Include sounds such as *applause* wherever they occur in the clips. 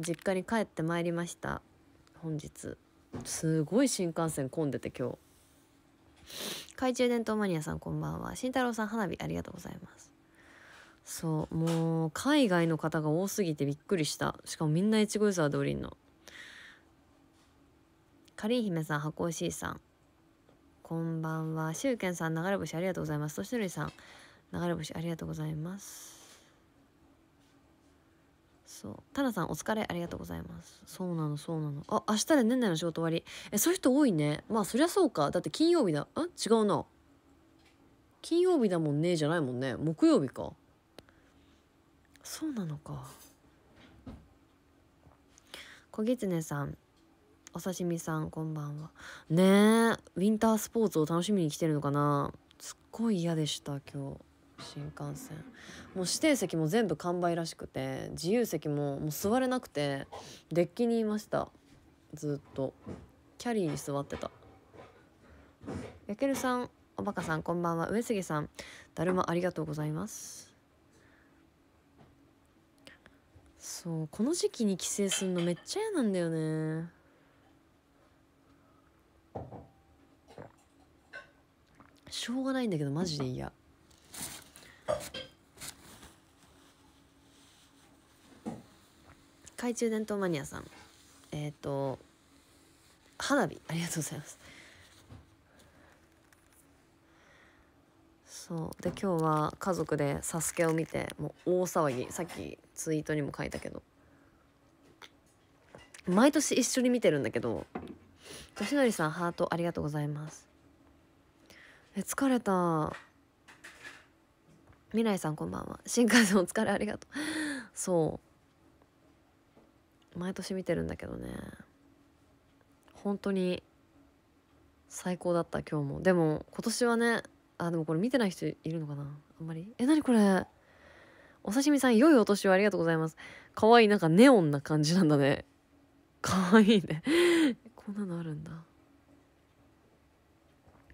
実家に帰ってまいりました本日すごい新幹線混んでて今日懐中電灯マニアさんこんばんは慎太郎さん花火ありがとうございますそうもう海外の方が多すぎてびっくりしたしかもみんな越後湯沢で降りんのかりん姫さん箱石井さんこんばんはしゅうけんさん流れ星ありがとうございますとしのりさん流れ星ありがとうございますそうタナさんお疲れありがとうございますそうなのそうなのあ明日で年内の仕事終わりえそういう人多いねまあそりゃそうかだって金曜日だん違うな金曜日だもんねじゃないもんね木曜日かそうなのか小狐さんお刺身さんこんばんはねえウィンタースポーツを楽しみに来てるのかなすっごい嫌でした今日新幹線もう指定席も全部完売らしくて自由席ももう座れなくてデッキにいましたずっとキャリーに座ってたやけるさんおばかさんこんばんは上杉さんだるまありがとうございますそうこの時期に帰省するのめっちゃ嫌なんだよねしょうがないんだけどマジで嫌懐中電灯マニアさんえっ、ー、と花火ありがとうございますそうで今日は家族で「サスケを見てもう大騒ぎさっきツイートにも書いたけど毎年一緒に見てるんだけどとしのりさんハートありがとうございますえ疲れた未来さんこんばんは新幹線お疲れありがとうそう毎年見てるんだけどね本当に最高だった今日もでも今年はねあでもこれ見てない人いるのかなあんまりえ何これお刺身さん良いお年をありがとうございます可愛いなんかネオンな感じなんだね可愛いね *laughs* こんなのあるんだ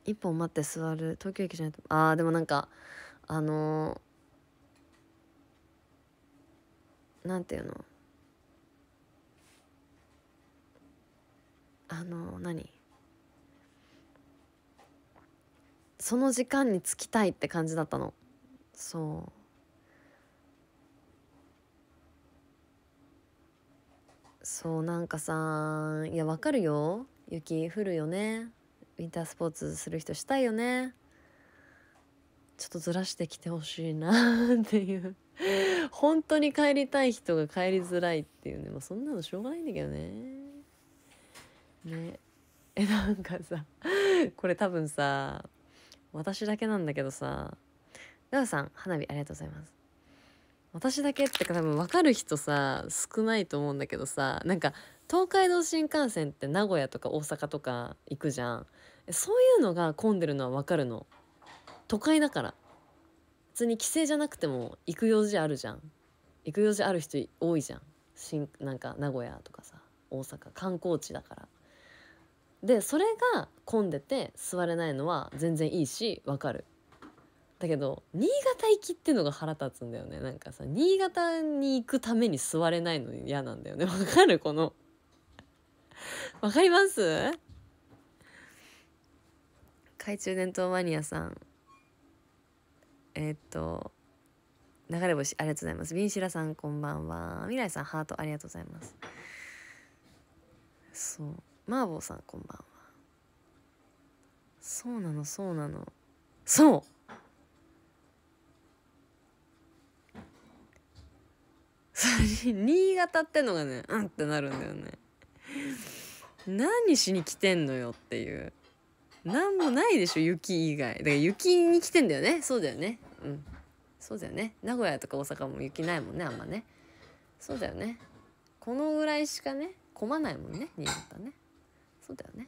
一本待って座る東京駅じゃないとあーでもなんかあのなんていうのあの何その時間に着きたいって感じだったのそうそうなんかさいやわかるよ雪降るよねウィンタースポーツする人したいよねちょっとずらしてきてほしいなっていう本当に帰りたい人が帰りづらいっていうね、まあ、そんなのしょうがないんだけどねねえなんかさこれ多分さ私だけなんだけどさガウさん花火ありがとうございます私だけってか多分分かる人さ少ないと思うんだけどさなんか東海道新幹線って名古屋とか大阪とか行くじゃんそういうのが混んでるのは分かるの都会だから普通に帰省じゃなくても行く用事あるじゃん行く用事ある人多いじゃん新なんか名古屋とかさ大阪観光地だからでそれが混んでて座れないのは全然いいしわかるだけど新潟行きっていうのが腹立つんだよねなんかさ新潟に行くために座れないの嫌なんだよねわかるこのわかります懐中電灯マニアさんえー、っと、流れ星ありがとうございます。ビンシラさんこんばんは。未来さんハートありがとうございます。そう。マーボーさんこんばんは。そうなの、そうなの。そうそれ新潟ってのがね、うんってなるんだよね。何しに来てんのよっていう。何もないでしょ、雪以外。だから雪に来てんだよね。そうだよね。うんそうだよね名古屋とか大阪も雪ないもんねあんまねそうだよねこのぐらいしかね混まないもんね新潟ねそうだよね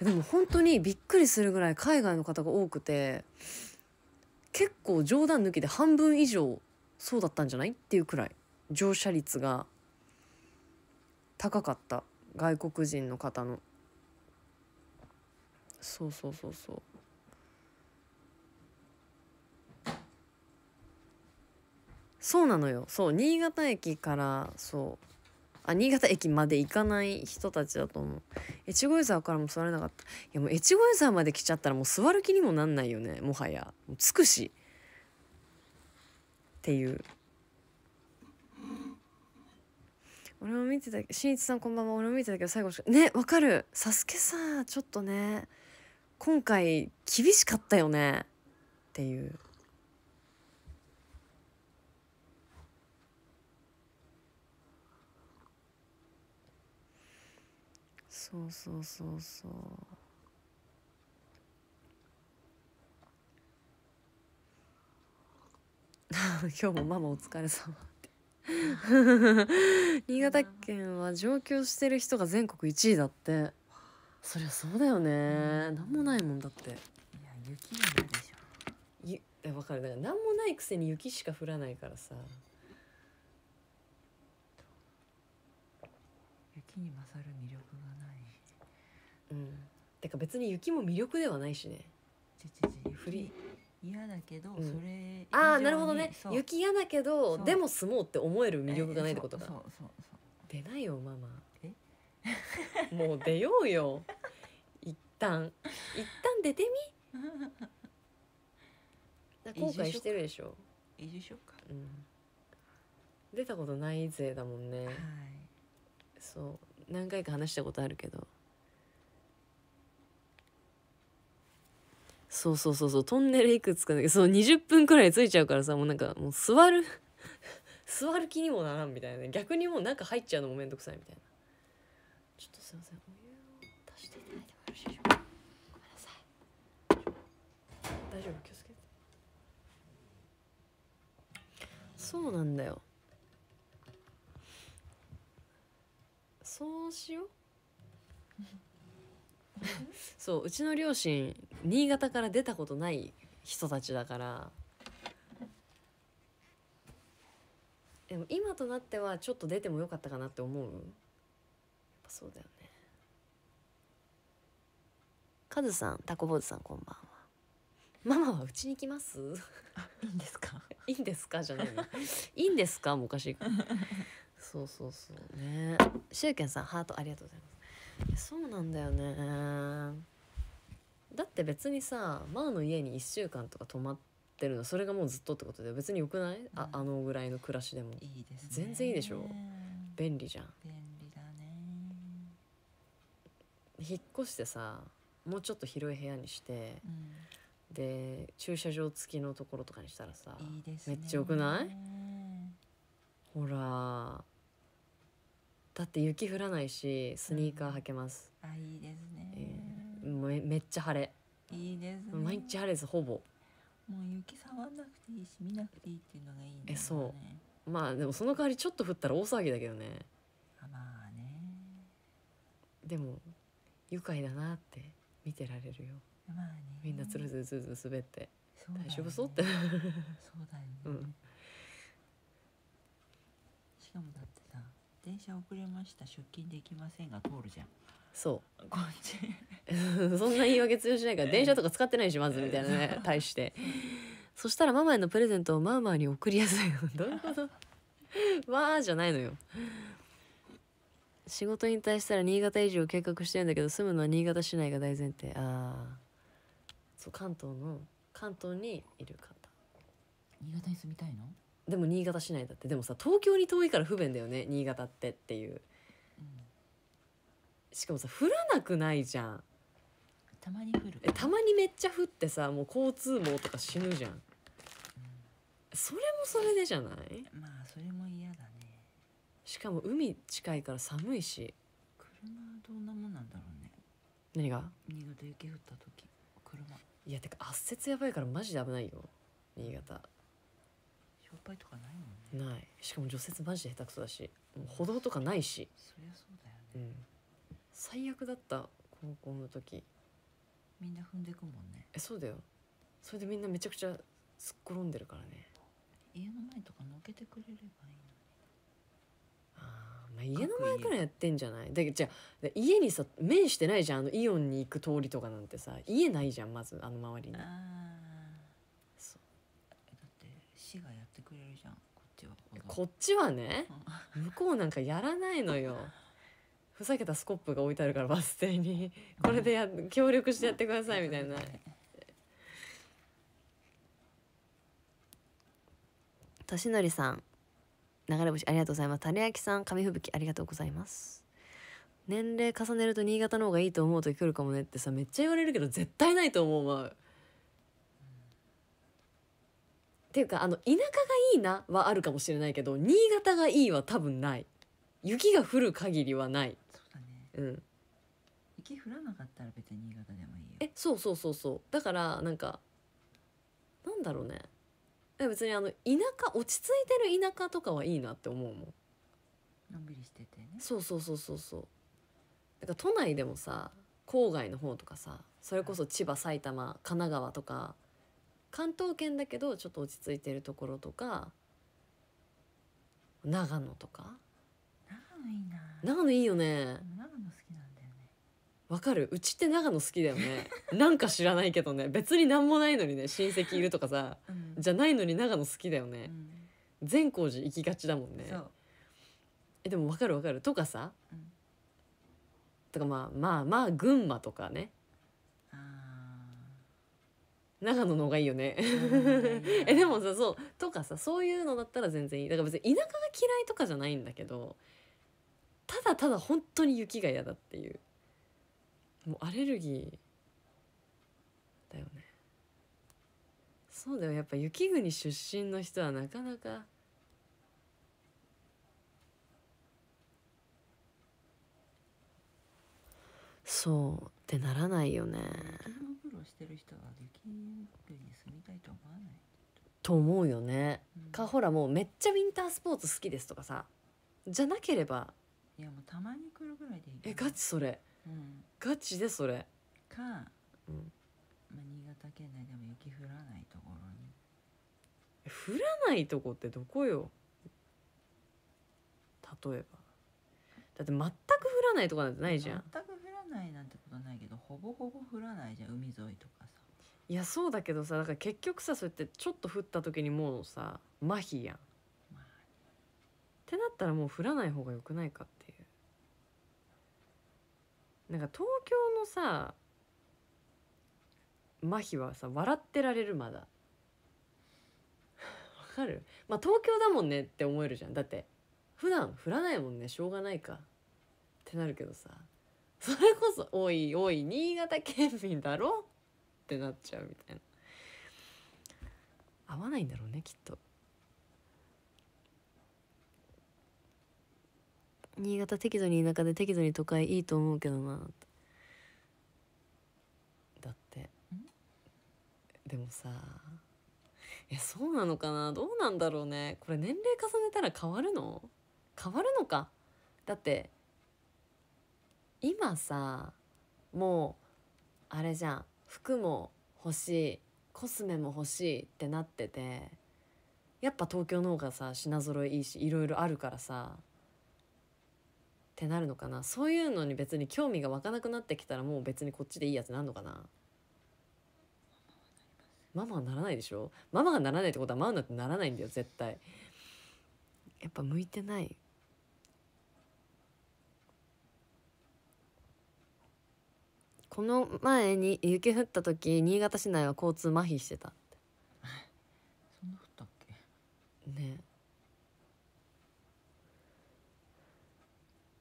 でも本当にびっくりするぐらい海外の方が多くて結構冗談抜きで半分以上そうだったんじゃないっていうくらい乗車率が高かった外国人の方のそうそうそうそうそうなのよそう新潟駅からそうあ新潟駅まで行かない人たちだと思う越後湯沢からも座れなかったいやもう越後湯沢まで来ちゃったらもう座る気にもなんないよねもはやもう着くしっていう俺も見てたけどしんいちさんこんばんは俺も見てたけど最後かねわかるサスケさちょっとね今回厳しかったよねっていう。そうそうそうそう *laughs* 今日もママお疲れ様って新潟県は上京してる人が全国1位だってそりゃそうだよね、うん、何もないもんだっていや雪にないでしょゆえ分かるだから何もないくせに雪しか降らないからさ雪に勝る魅力うんてか別に雪も魅力ではないしねちり嫌だけど、うんそれああなるほどね雪嫌だけどでも住もうって思える魅力がないってことえそうそうそう出ないよママえ *laughs* もう出ようよ一旦一旦出てみ *laughs* 後悔してるでしょ、移住しようかうん、出たことないぜだもんねはいそう何回か話したことあるけどそうそうそうそうトンネルいくつかそう20分くらいついちゃうからさもうなんかもう座る *laughs* 座る気にもならんみたいな、ね、逆にもうなんか入っちゃうのも面倒くさいみたいなちょっとすいませんお湯を足していただいてもよろしいでしょうかごめんなさい大丈夫気をつけてそうなんだよそうしようそううちの両親新潟から出たことない人たちだからでも今となってはちょっと出てもよかったかなって思うやっぱそうだよねカズさんタコ坊主さんこんばんはママはうちに来ますいいんですかいいんですかじゃないのいいんですかもおかしいそうそうそうねしゅうけんさんハートありがとうございますそうなんだよねだって別にさマーの家に1週間とか泊まってるのそれがもうずっとってことで別によくない、うん、ああのぐらいの暮らしでもいいです、ね、全然いいでしょ便利じゃん便利だね引っ越してさもうちょっと広い部屋にして、うん、で駐車場付きのところとかにしたらさいいね、めっちゃよくないほらだって雪降らないしスニーカー履けます、あいいですね、えー、めめっちゃ晴れいいですね毎日晴れですほぼもう雪触らなくていいし見なくていいっていうのがいいね、えそうまあでもその代わりちょっと降ったら大騒ぎだけどねまあねでも愉快だなって見てられるよまあねみんなつるつるつるつる滑って、ね、大丈夫そうって *laughs* そうだよね、うん、しかもだって電車遅れました出勤できませんが通るじゃんそこっち *laughs* そんな言い訳通用しないから電車とか使ってないしまずみたいなね対 *laughs* してそしたらママへのプレゼントをマあマあに送りやすいの *laughs* どういうことじゃないのよ仕事に対したら新潟移住を計画してるんだけど住むのは新潟市内が大前提ああそう関東の関東にいる方新潟に住みたいのでも新潟市内だってでもさ東京に遠いから不便だよね新潟ってっていう、しかもさ降らなくないじゃんたまに降るえたまにめっちゃ降ってさもう交通網とか死ぬじゃん、うん、それもそれでじゃないまあそれも嫌だねしかも海近いから寒いし車どんなもんなんだろうね何が新潟雪降った時車いやてか圧雪やばいからマジで危ないよ新潟配とかないもんねないしかも除雪マジで下手くそだしもう歩道とかないし、そりゃそうだよねうん、最悪だった高校の時みんな踏んでくもんねえそうだよそれでみんなめちゃくちゃすっ転んでるからね家の前とかのけてくれればいいのあまあ、家の前からやってんじゃないだけどじゃあ家にさ面してないじゃんあのイオンに行く通りとかなんてさ家ないじゃんまずあの周りににああそうだって市がやってくれるじゃんこっちはこっちはね、向こうなんかやらないのよ *laughs* ふざけたスコップが置いてあるからバス停にこれでや協力してやってくださいみたいな。としのりさん流れ星ありがとうございます種明さん紙吹雪ありがとうございます年齢重ねると新潟の方がいいと思う時来るかもねってさめっちゃ言われるけど絶対ないと思うわっていうかあの田舎がいいなはあるかもしれないけど新潟がいいは多分ない雪が降る限りはないそうだねうん雪降らなかったら別に新潟でもいいよえそうそうそうそうだからなんかなんだろうね別にあの田舎落ち着いてる田舎とかはいいなって思うもんのんびりしててねそうそうそうそうそうだから都内でもさ郊外の方とかさそれこそ千葉埼玉神奈川とか関東圏だけどちょっと落ち着いてるところとか長野とか長野いいな長野いいよね長野好きなんだよねわかるうちって長野好きだよね *laughs* なんか知らないけどね別に何もないのにね親戚いるとかさ、うん、じゃないのに長野好きだよね、うん、善光寺行きがちだもんねえでもわかるわかるとかさ、うん、とかまあまあまあ群馬とかね長野の方がいいよねえでもさそうとかさそういうのだったら全然いいだから別に田舎が嫌いとかじゃないんだけどただただ本当に雪が嫌だっていうもうアレルギーだよねそうだよやっぱ雪国出身の人はなかなかそうってならないよね。してる人はできに住みたいと思わないと思うよね、うん、かほらもうめっちゃウィンタースポーツ好きですとかさじゃなければいやもうたまに来るぐらいでいいえガチそれ、うん、ガチでそれか、うん、まあ、新潟県内でも雪降らないところに降らないとこってどこよ例えばだって全く降らないとかなんてないじゃん全く降らないなんてことないけどほぼほぼ降らないじゃん海沿いとかさいやそうだけどさだから結局さそうやってちょっと降った時にもうさ麻痺やん、まあ、ってなったらもう降らない方がよくないかっていうなんか東京のさ麻痺はさ笑ってられるまだわかるまあ東京だもんねって思えるじゃんだって普段降らないもんねしょうがないかってなるけどさそれこそ「おいおい新潟県民だろ?」ってなっちゃうみたいな合わないんだろうねきっと新潟適度に田舎で適度に都会いいと思うけどなだってでもさいやそうなのかなどうなんだろうねこれ年齢重ねたら変わるの変わるのかだって今さもうあれじゃん服も欲しいコスメも欲しいってなっててやっぱ東京の方がさ品揃えいいしいろいろあるからさってなるのかなそういうのに別に興味が湧かなくなってきたらもう別にこっちでいいやつなんのかなママはならないでしょママがならないってことはママなってならないんだよ絶対やっぱ向いてないこの前に雪降った時新潟市内は交通麻痺してたってそんな降ったっけね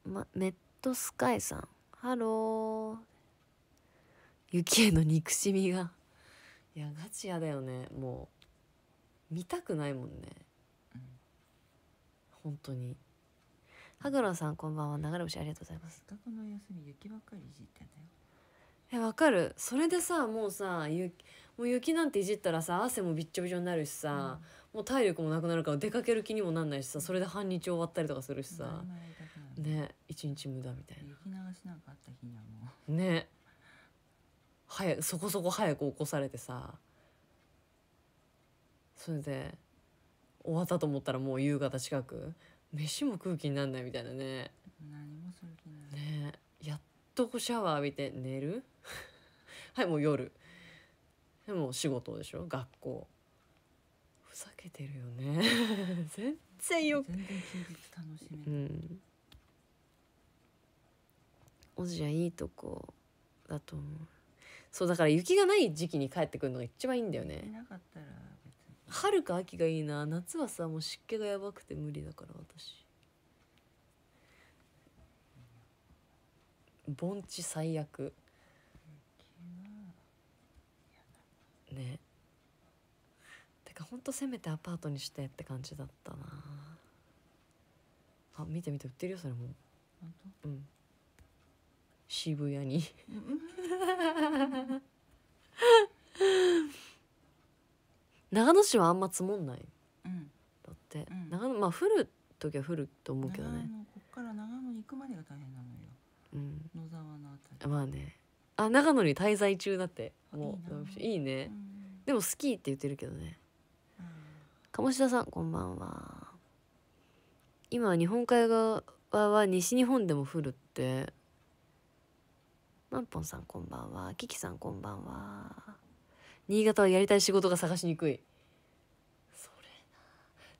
ま、ネットスカイさんハロー雪への憎しみが *laughs* いやガチやだよねもう見たくないもんね、うん、本当に羽黒さんこんばんは流れ星ありがとうございます学の休み雪ばっかりいじってんだよえわかるそれでさもうさ雪もう雪なんていじったらさ汗もびっちょびちょになるしさ、うん、もう体力もなくなるから出かける気にもなんないしさそれで半日終わったりとかするしさね一日無駄みたいな雪流しなんかあった日にはもうね早そこそこ早く起こされてさそれで終わったと思ったらもう夕方近く飯も空気になんないみたいなね何もする気ないねとこシャワー浴びて寝る *laughs* はいもう夜でも仕事でしょ学校ふざけてるよね *laughs* 全然よく全然休日楽しめうんおじやいいとこだと思うそうだから雪がない時期に帰ってくるのが一番いいんだよねなかったら春か秋がいいな夏はさもう湿気がやばくて無理だから私盆地最悪ねてかほんとせめてアパートにしてって感じだったなあ見て見て売ってるよそれもうん渋谷に *laughs* 長野市はあんま積もんない、うん、だって、うん、長野まあ降る時は降ると思うけどねこっから長野に行くまでが大変なのようん野沢のあたりまあねあ長野に滞在中だってもういいね、うん、でも好きって言ってるけどね、うん、鴨志田さんこんばんは今日本海側は西日本でも降るってまんぽんさんこんばんはキキさんこんばんは新潟はやりたい仕事が探しにくいそれ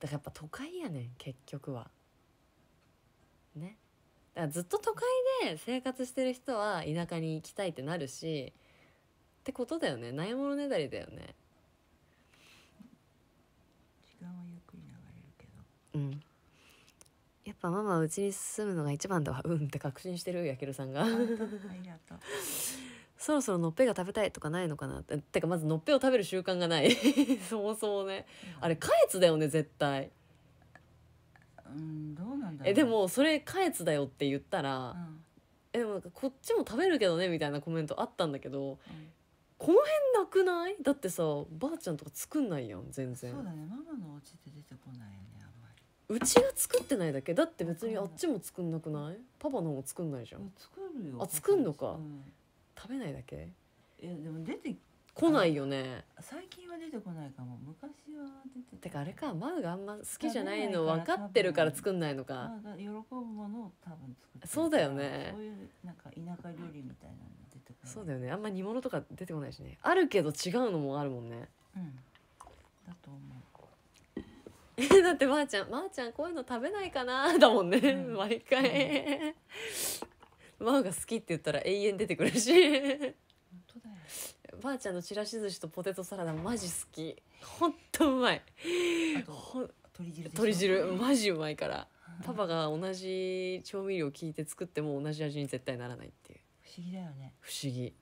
なだからやっぱ都会やねん結局はねだからずっと都会で生活してる人は田舎に行きたいってなるしってことだよねないものねだりだよね時間はゆっくり流れるけどうんやっぱママうちに住むのが一番だわうんって確信してるやけるさんが *laughs* そろそろのっぺが食べたいとかないのかなっててかまずのっぺを食べる習慣がない *laughs* そもそもね、あれ下越だよね絶対うんえでもそれえつだよって言ったら、えなんかこっちも食べるけどねみたいなコメントあったんだけど、この辺なくないだってさばあちゃんとか作んないやん全然そうだねママのお家で出てこないよねあんまりうちが作ってないだけだって別にあっちも作んなくないパパのも作んないじゃん作るよあ作んのか、うん、食べないだけいやでも出て来ないよね最近は出てこないかも昔は出ててかあれかマウがあんま好きじゃないの分かってるから作んないのか喜ぶものを多分作ってそうだよねそういうなんか田舎料理みたいなの出てこないそうだよねあんま煮物とか出てこないしねあるけど違うのもあるもんねうんだと思うえ *laughs* だってまー、ちゃん「まー、あ、ちゃんこういうの食べないかな」*laughs* だもんね、うん、毎回、ま、うん、*laughs* が好きって言ったら永遠出てくるし本当だよばあちゃんのちらし寿司とポテトサラダマジ好きほんとうまいほん鶏汁鶏汁マジうまいからパパが同じ調味料を聞いて作っても同じ味に絶対ならないっていう不思議だよね不思議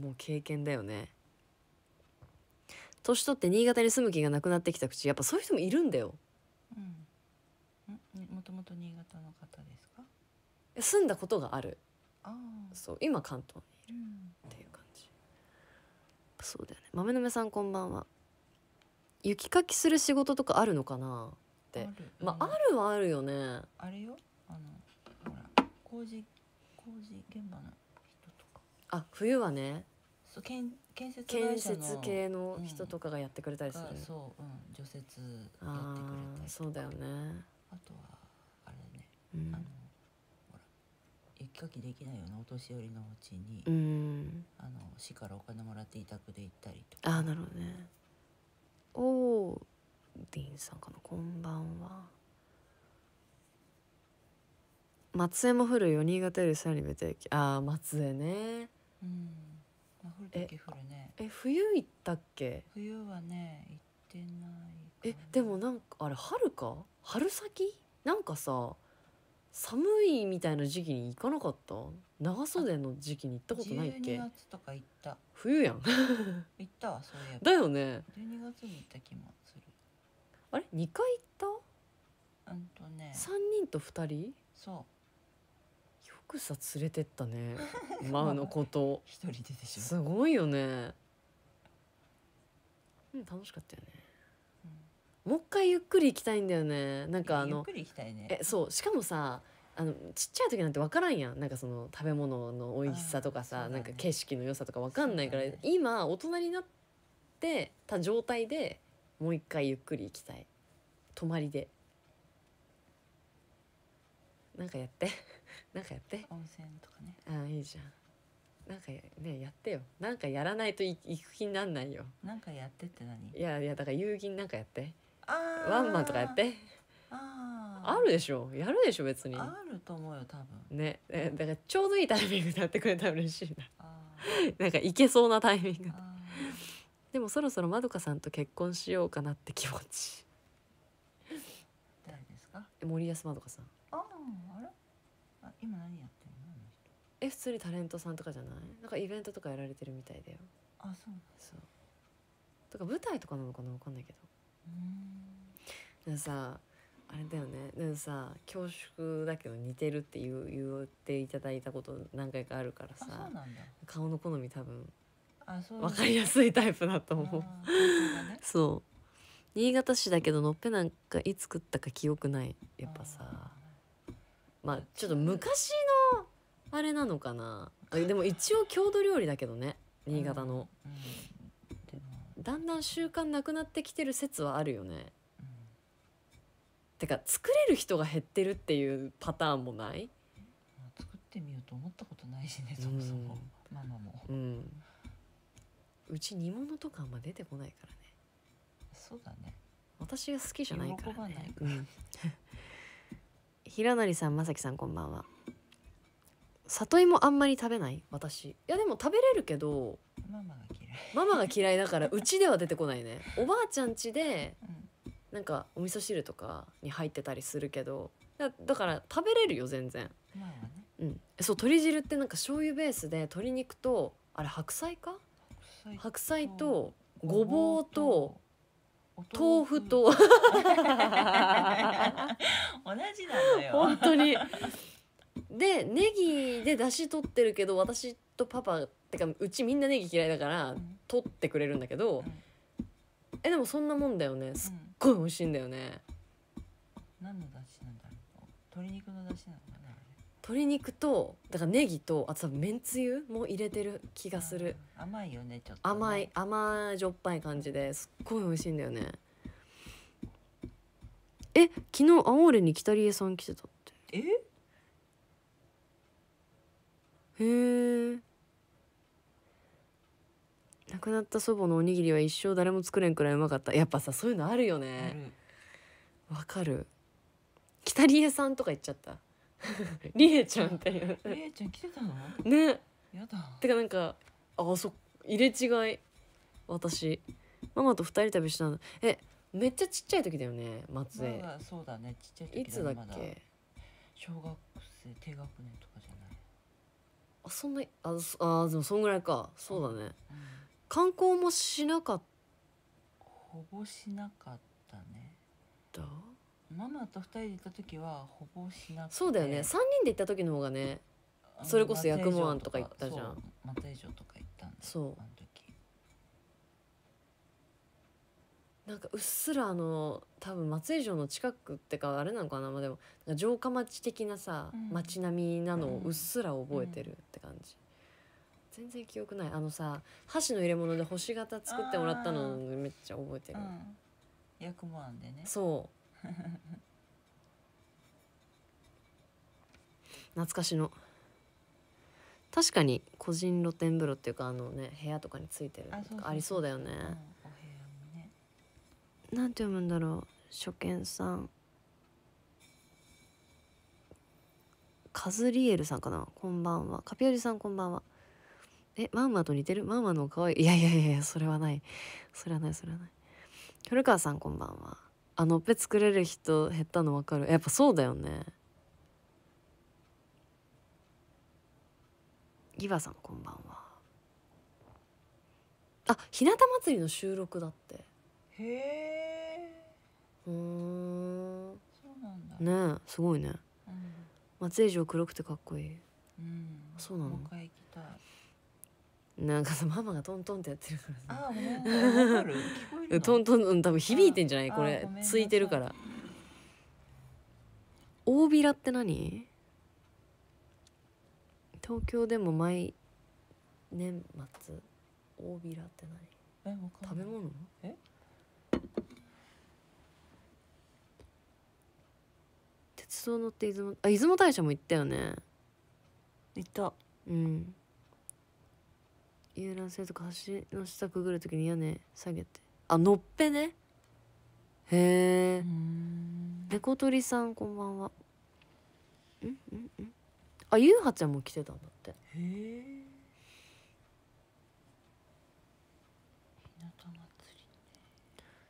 もう経験だよね年取って新潟に住む気がなくなってきた口やっぱそういう人もいるんだようんんもともと新潟の方ですか住んだことがあるああそう今関東にいるっていうそうだよね豆の目さんこんばんは雪かきする仕事とかあるのかなってまああるはあるよねあれよあのほら工事工事現場の人とかあ冬はねそう建建設建設系の人とかがやってくれたりする、うん、そう、うん、除雪やってくれたりそうだよねあとはあれね、うん、あの雪かきできないよねお年寄りのうちに、うん、あの市からお金もらって委託で行ったりとかあなるほどねおおディーンさんかなこんばんは松江も降るよ新潟よりさに別駅ああ松江ねうん降る時降るねえ冬行ったっけ冬はね行ってないえでもなんかあれ春か春先なんかさ寒いみたいな時期に行かなかった長袖の時期に行ったことないっけ12月とか行った冬やん *laughs* 行ったわそういえばだよね12月に行った気もするあれ2回行ったうんとね3人と2人そうよくさ連れてったねマウ *laughs* のこと *laughs* 一人ででしょすごいよねうん楽しかったよねもう一回ゆっくり行きたいんだよねなんかあのゆっくり行きたいねえそうしかもさあのちっちゃい時なんて分からんやんなんかその食べ物の美味しさとかさ、ね、なんか景色の良さとか分かんないから、ね、今大人になってた状態でもう一回ゆっくり行きたい泊まりでなんかやって *laughs* なんかやって温泉とかねああいいじゃんなんかねやってよなんかやらないと行く気になんないよなんかやってって何いやいやだから有銀なんかやってワンマンとかやってあるでしょやるでしょ別にあると思うよ多分ねだからちょうどいいタイミングでやってくれたら嬉しいな *laughs* なんかいけそうなタイミングでもそろそろまどかさんと結婚しようかなって気持ち誰ですか森保まどかさんああれあ今何やってるのえ普通にタレントさんとかじゃないなんかイベントとかやられてるみたいだよあそうそうとか舞台とかなのかなわかんないけどでもさあれだよねでもさ恐縮だけど似てるって言う言っていただいたこと何回かあるからさ顔の好み多分分かりやすいタイプだと思う、ね、そう *laughs* 新潟市だけどのっぺなんかいつ食ったか記憶ないやっぱさまあちょっと昔のあれなのかなでも一応郷土料理だけどね新潟の、うんうんだんだん習慣なくなってきてる説はあるよね。うん、てか作れる人が減ってるっていうパターンもない、まあ、作ってみようと思ったことないしねそもそも、うん、ママも、うん、うち煮物とかあんま出てこないからねそうだね私が好きじゃないから、ね、平成さんまさきさんこんばんは里芋あんまり食べない私いやでも食べれるけどママがママが嫌いだからうちでは出てこないねおばあちゃん家でなんかお味噌汁とかに入ってたりするけどだだから食べれるよ全然、うん、そう鶏汁ってなんか醤油ベースで鶏肉とあれ白菜か白菜とごぼうと豆腐と *laughs* 同じなの本よ当にでネギで出汁取ってるけど私とパパてかうちみんなネギ嫌いだから取ってくれるんだけど、えでもそんなもんだよねすっごい美味しいんだよね、何の出汁なんだろう鶏肉の出汁なのかな鶏肉とだからネギとあとめんつゆも入れてる気がする甘いよねちょっと、ね、甘い甘じょっぱい感じですっごい美味しいんだよねえ昨日アオーレに北里江さん来てたってえへえくなった祖母のおにぎりは一生誰も作れんくらいうまかったやっぱさそういうのあるよねわ、かる北リエさんとか言っちゃったりえ *laughs* ちゃんっていうえー、ちゃん来てたのねやだてかなんかあそ入れ違い私ママと二人旅したのえめっちゃちっちゃい時だよね松江、まだそうだねちっちゃい時いつだっまけ小学生低学年とかじゃないあそんなあそあでもそんぐらいかそうだね、うん観光もしなかったほぼしなかったねママと二人で行った時はほぼしなそうだよね三人で行った時の方がねそれこそ薬務案とか行ったじゃん松江城とか行ったんだそうあの時なんかうっすらあの多分松江城の近くってかあれなのかなまあでも城下町的なさ、うん、町並みなのをうっすら覚えてるって感じ、うんうん全然記憶ないあのさ箸の入れ物で星型作ってもらったのめっちゃ覚えてる、うん、役んでねそう *laughs* 懐かしの確かに個人露天風呂っていうかあのね部屋とかについてるとかありそうだよね、うん、お部屋もねなんて読むんだろう初見さんカズリエルさんかなこんばんはカピオリさんこんばんはえマんまと似てるマんまの可愛いいやいやいやそれはないそれはないそれはない古川さんこんばんはあのっぺ作れる人減ったの分かるやっぱそうだよねギバさんこんばんはあ日向祭りの収録だってへえうんそうなんだねすごいね、うん、松江城黒くてかっこいい、うん、そうなのもう行きたいなんかさママがトントンってやってるからさあわかる聞こえるトントン、多分響いてんじゃないこれついてるから大ビラって何東京でも毎年末大ビラって何えわか食べ物え鉄道乗って出雲あ出雲大社も行ったよね行ったうん遊覧船とか橋の下くぐる時に屋根下げてあのっぺねへえ猫鳥さんこんばんはうんうんうんあゆうはちゃんも来てたんだってへえ祭り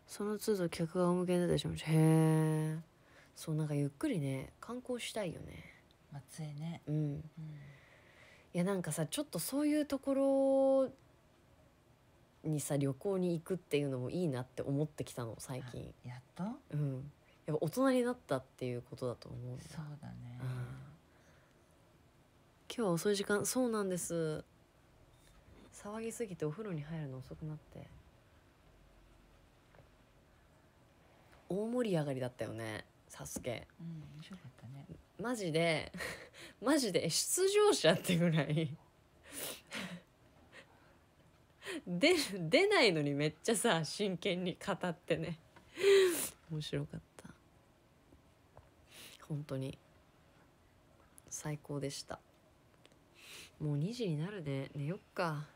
その都度客がお向けになったりしましたへえそうなんかゆっくりね観光したいよね松江ねうん、うんいやなんかさちょっとそういうところにさ旅行に行くっていうのもいいなって思ってきたの最近やっとうんやっぱ大人になったっていうことだと思うそうだね、うん、今日は遅い時間そうなんです騒ぎすぎてお風呂に入るの遅くなって大盛り上がりだったよねサスケ、うん、面白かったねマジで *laughs* マジで出場者ってぐらい *laughs* 出出ないのにめっちゃさ真剣に語ってね面白かった本当に最高でしたもう2時になるね寝よっか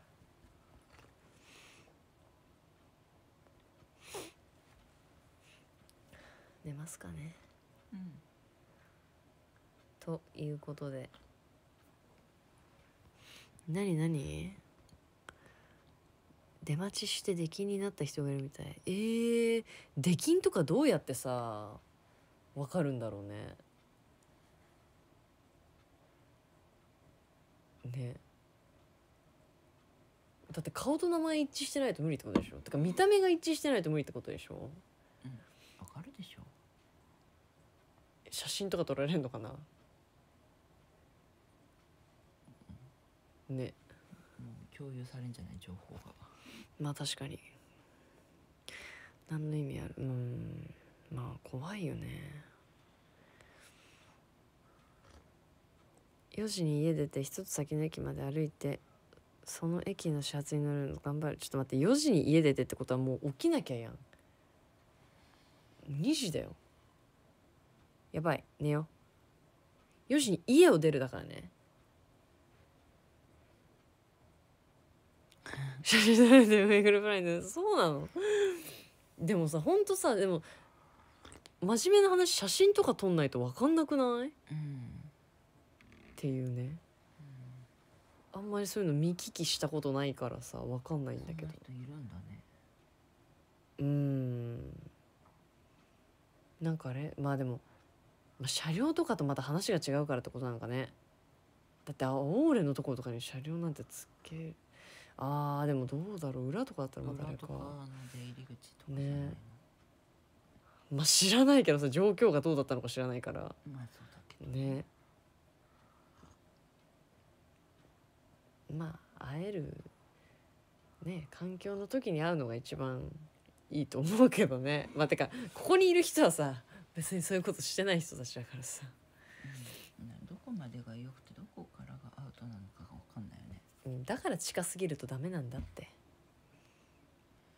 寝ますかねうんということで何何出待ちして出禁になった人がいるみたいえー、出禁とかどうやってさ分かるんだろうねねだって顔と名前一致してないと無理ってことでしょてか見た目が一致してないと無理ってことでしょうんわかるでしょ写真とか撮られるのかなねもう共有されんじゃない情報がまあ確かに何の意味あるうんまあ怖いよね4時に家出て一つ先の駅まで歩いてその駅の始発に乗るの頑張るちょっと待って4時に家出てってことはもう起きなきゃやん2時だよやばい寝よう4時に家を出るだからね写真撮れてイぐルプライドそうなのでもさほんとさでも真面目な話写真とか撮んないと分かんなくない、うん、っていうね、うん、あんまりそういうの見聞きしたことないからさ分かんないんだけどそんいるんだねうんなんかあれまあでも、まあ、車両とかとまた話が違うからってことなんかねだってオーレのところとかに車両なんてつけああでもどうだろう裏とかだったらまたあかまあ知らないけどさ状況がどうだったのか知らないからまあそうだけどねまあ会えるね環境の時に会うのが一番いいと思うけどねまあてかここにいる人はさ別にそういうことしてない人たちだからさ、うん、どこまでがだから近すぎるとダメなんだって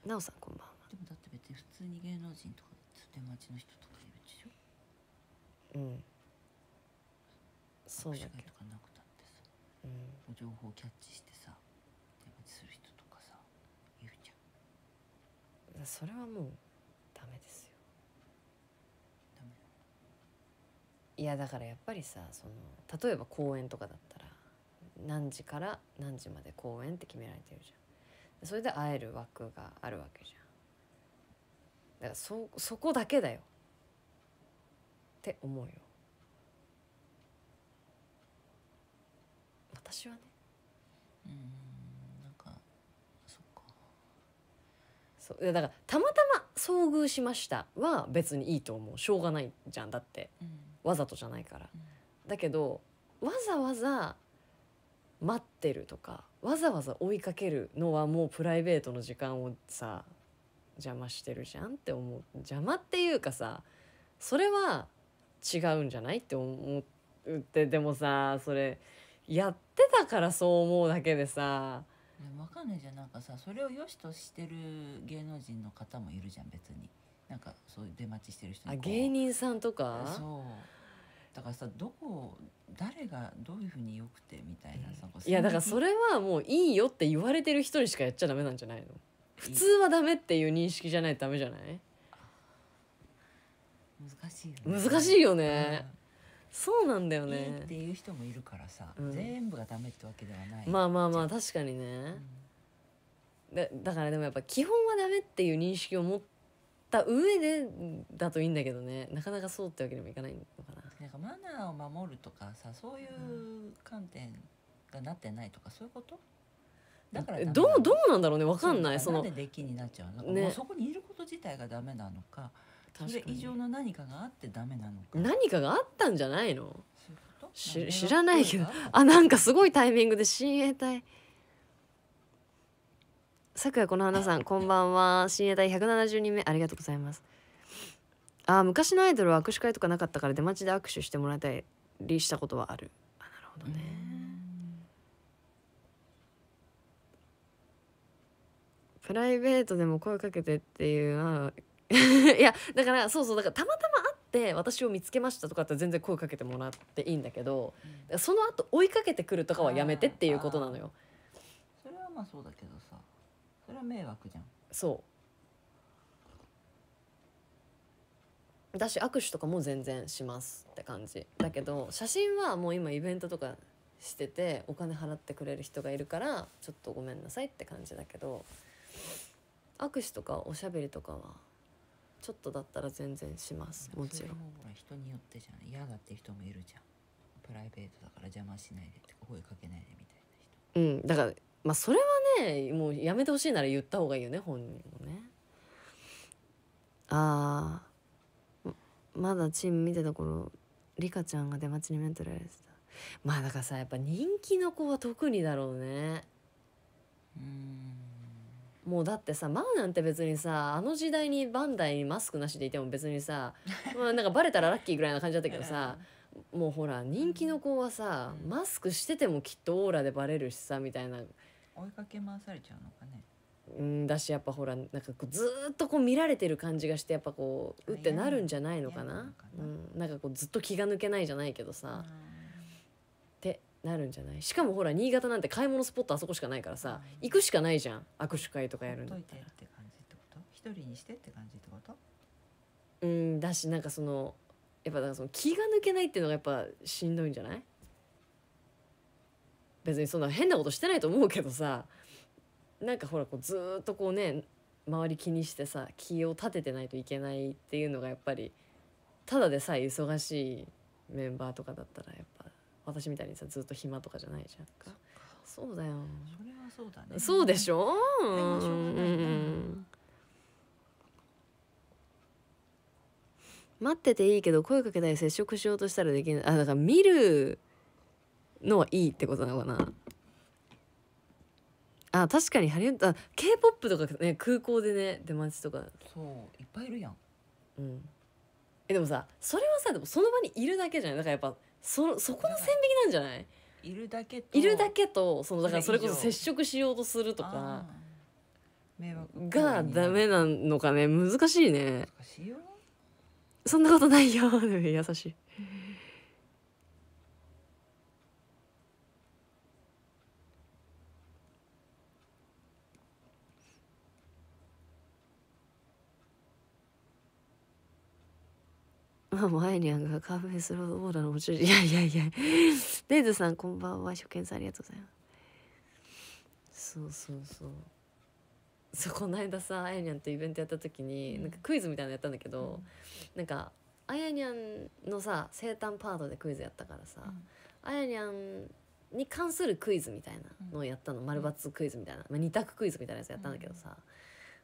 なおさんこんばんはでもだって別に普通に芸能人とか出待ちの人とかいるでしょうんそうだけどとかなくたってさ、うん、お情報キャッチしてさ出待ちする人とかさいるじゃんそれはもうダメですよダメいやだからやっぱりさその例えば公園とかだって何時から何時まで公演って決められてるじゃんそれで会える枠があるわけじゃんだからそそこだけだよって思うよ私はねうんなんかそっかそういやだからたまたま遭遇しましたは別にいいと思うしょうがないじゃんだって、うん、わざとじゃないから、うん、だけどわざわざ待ってるとかわざわざ追いかけるのはもうプライベートの時間をさ邪魔してるじゃんって思う邪魔っていうかさそれは違うんじゃないって思ってでもさそれやってたからそう思うだけでさわかんないじゃんなんかさそれを良しとしてる芸能人の方もいるじゃん別になんかそういう出待ちしてる人あ芸人さんとかそうだからさどこ誰がどういうふうによくてみたいなさ、いやだからそれはもういいよって言われてる人にしかやっちゃダメなんじゃないの普通はダメっていう認識じゃないとダメじゃない難しいよね難しいよね、うんそうなんだよねいいっていう人もいるからさ、うん、全部がダメってわけではないまあまあまあ確かにね、うん、だだからでもやっぱ基本はダメっていう認識を持った上でだといいんだけどねなかなかそうってわけにもいかないのかななんかマナーを守るとかさそういう観点がなってないとかそういうことだからどうどうなんだろうねわかんないそのなんでできになっちゃうの、もうそこにいること自体がダメなのかそれ異常の何かがあってダメなのか何かがあったんじゃないのし知らないけどあなんかすごいタイミングで親衛隊さ夜この花さんこんばんは親衛隊170人目ありがとうございますあ昔のアイドルは握手会とかなかったから出待ちで握手してもらったりしたことはあるあなるほどねプライベートでも声かけてっていう *laughs* いやだからそうそうだからたまたま会って私を見つけましたとかって全然声かけてもらっていいんだけど、うん、その後追いかけてくるとかはやめてっていうことなのよそれはまあそうだけどさそれは迷惑じゃんそうだし握手とかも全然しますって感じだけど写真はもう今イベントとかしててお金払ってくれる人がいるからちょっとごめんなさいって感じだけど握手とかおしゃべりとかはちょっとだったら全然しますもちろん人によってじゃん嫌だって人もいるじゃんプライベートだから邪魔しないでって声かけないでみたいな人うんだからまあそれはねもうやめてほしいなら言った方がいいよね本人もねああまだチーム見てた頃リカちゃんが出待ちにメントルやられてたまあだからさやっぱ人気の子は特にだろうねうんもうだってさマウなんて別にさあの時代にバンダイにマスクなしでいても別にさ *laughs* まあなんかバレたらラッキーぐらいな感じだったけどさもうほら人気の子はさ、うん、マスクしててもきっとオーラでバレるしさみたいな追いかけ回されちゃうのかねうんだしやっぱほらなんかこうずっとこう見られてる感じがしてやっぱこううってなるんじゃないのかなうん、なんかこうずっと気が抜けないじゃないけどさ、ってなるんじゃないしかもほら新潟なんて買い物スポットあそこしかないからさ、行くしかないじゃん握手会とかやるんだっ一人にしてって感じうんだしなんかそのやっぱだからその気が抜けないっていうのがやっぱしんどいんじゃない別にそんな変なことしてないと思うけどさなんかほらこうずっとこうね周り気にしてさ気を立ててないといけないっていうのがやっぱりただでさえ忙しいメンバーとかだったらやっぱ私みたいにさずっと暇とかじゃないじゃんか。そうだよ。それはそうだね。そうでしょ。ううん。待ってていいけど声かけたい接触しようとしたらできないあだから見るのはいいってことなのかなあ確かにハリウッドあ k p o p とかね空港でね出待ちとかそういっぱいいるやんうんえでもさそれはさでもその場にいるだけじゃないだからやっぱそそこの線引きなんじゃないいるだけといるだけとそのだからそれこそ接触しようとするとか迷惑がダメなのかね難しいね難しいよそんなことないよ優しいまあ、もあやにゃんがカーフェスローオーダーのお持ちいやいやいやデイズさんこんばんは初見さんありがとうございますそうそうそうそうこの間さあやにゃんとイベントやった時になんかクイズみたいなのやったんだけど、うん、なんかあやにゃんのさ生誕パートでクイズやったからさ、うん、あやにゃんに関するクイズみたいなのをやったの、うん、丸×クイズみたいな、まあ、2択クイズみたいなやつやったんだけどさ、うん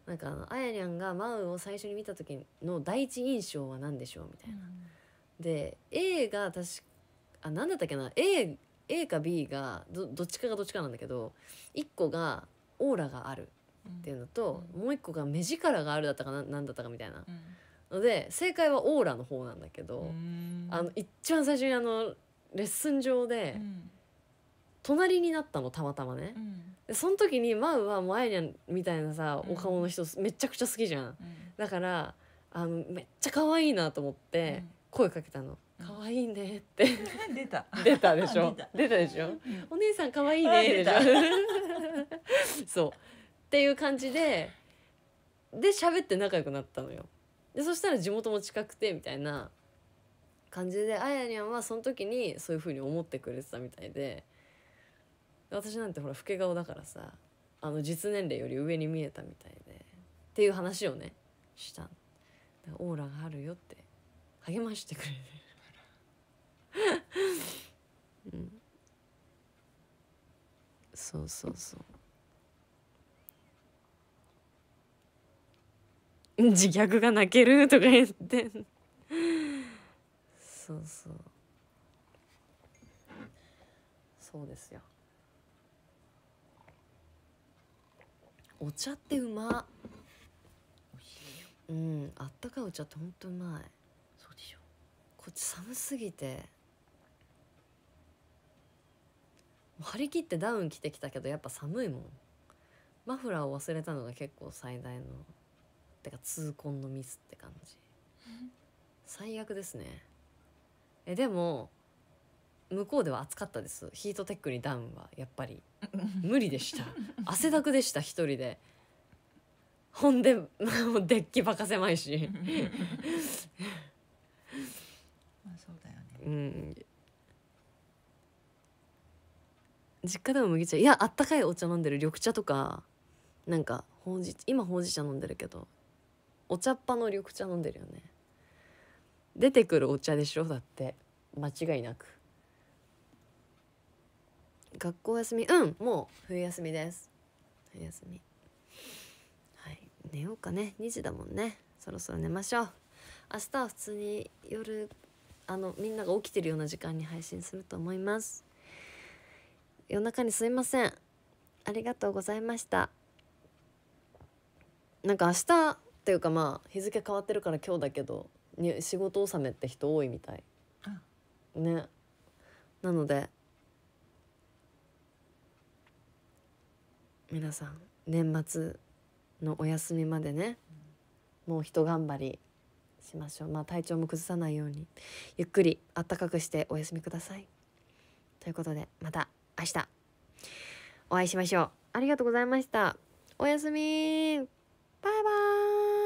なんかあやにゃんがマウを最初に見た時の第一印象は何でしょうみたいな。で A が確かあ何だったっけな A, A か B がどどっちかがどっちかなんだけど1個がオーラがあるっていうのと、うん、もう1個が目力があるだったかな何だったかみたいな。ので正解はオーラの方なんだけどあの一番最初にあのレッスン上で、隣になったのたまたまね。うんその時にマウはもうあやにゃんみたいなさ、お顔の人めちゃくちゃ好きじゃん、うん、だからあのめっちゃ可愛いなと思って声かけたの「可、う、愛、ん、いね」って *laughs* 出た *laughs* 出たでしょ *laughs* 出たでしょ、お姉さん可愛いねでしょそうっていう感じでで喋って仲良くなったのよでそしたら地元も近くてみたいな感じであやにゃんはその時にそういうふうに思ってくれてたみたいで。私なんてほら老け顔だからさあの実年齢より上に見えたみたいでっていう話をねしたオーラがあるよって励ましてくれてうん、そうそうそう自虐が泣けるとか言ってそうそうそうですよお茶ってうまうんあったかいお茶ってほんとうまいそうでしょこっち寒すぎて張り切ってダウン着てきたけどやっぱ寒いもんマフラーを忘れたのが結構最大のてか痛恨のミスって感じ最悪ですねえでも向こうでは暑かったですヒートテックにダウンはやっぱり無理でした汗だくでした一人でほんでもうデッキばかせまいしまあそうだよねうん実家でも麦茶いやあったかいお茶飲んでる緑茶とかなんかほうじ今ほうじ茶飲んでるけどお茶っ葉の緑茶飲んでるよね出てくるお茶でしょだって間違いなく学校休みうんもう冬休みです冬休みはい寝ようかね2時だもんねそろそろ寝ましょう明日は普通に夜あのみんなが起きてるような時間に配信すると思います夜中にすいませんありがとうございましたなんか明日っていうかまあ日付変わってるから今日だけどに仕事納めって人多いみたいねなので皆さん年末のお休みまでねもうひと頑張りしましょうまあ体調も崩さないようにゆっくりあったかくしてお休みくださいということでまた明日お会いしましょうありがとうございましたおやすみバイバーイ